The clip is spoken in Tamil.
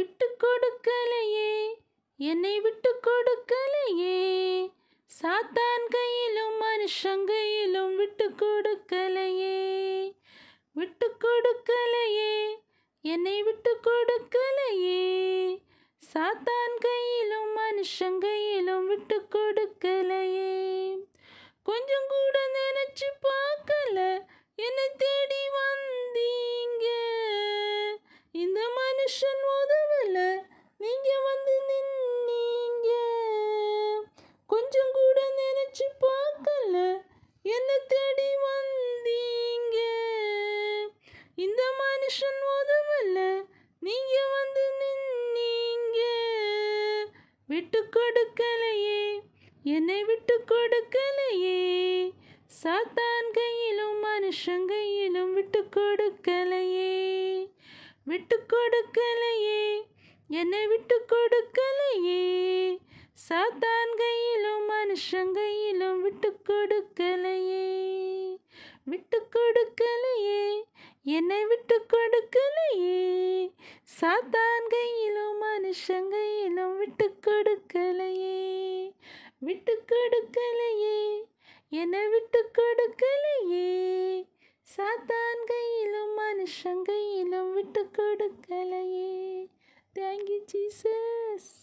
விட்டு கொடுக்கலையே என்னை விட்டு கொடுக்கலையே சாத்தான் கையிலும் மனுஷன் கையிலும் விட்டு கொடுக்கலையே விட்டு கொடுக்கலையே என்னை விட்டு கொடுக்கலையே சாத்தான் கையிலும் மனுஷன் கையிலும் விட்டு கொடுக்கலையே கொஞ்சம் கூட நினைச்சு பார்க்கல என்னை தேடி வந்தீங்க இந்த மனுஷன் மேல என்ன தேடி வந்தீங்க இந்த மனுஷன் உதவல நீங்க வந்து நின்னீங்க விட்டு கொடுக்கலையே என்னை விட்டு கொடுக்கலையே சாத்தான் கையிலும் மனுஷன் கையிலும் விட்டு கொடுக்கலையே விட்டு கொடுக்கலையே என்னை விட்டு கொடுக்கலையே சாத்தான் கையிலும் மனுஷன் கையிலும் விட்டு கொடுக்கலையே விட்டு கொடுக்கலையே என்னை விட்டு கொடுக்கலையே சாத்தான் கையிலும் மனுஷன் கையிலும் விட்டு கொடுக்கலையே விட்டு கொடுக்கலையே என்னை விட்டு கொடுக்கலையே சாத்தான் கையிலும் மனுஷன் கையிலும் விட்டு கொடுக்கலையே தேங்க்யூ ஜீசஸ்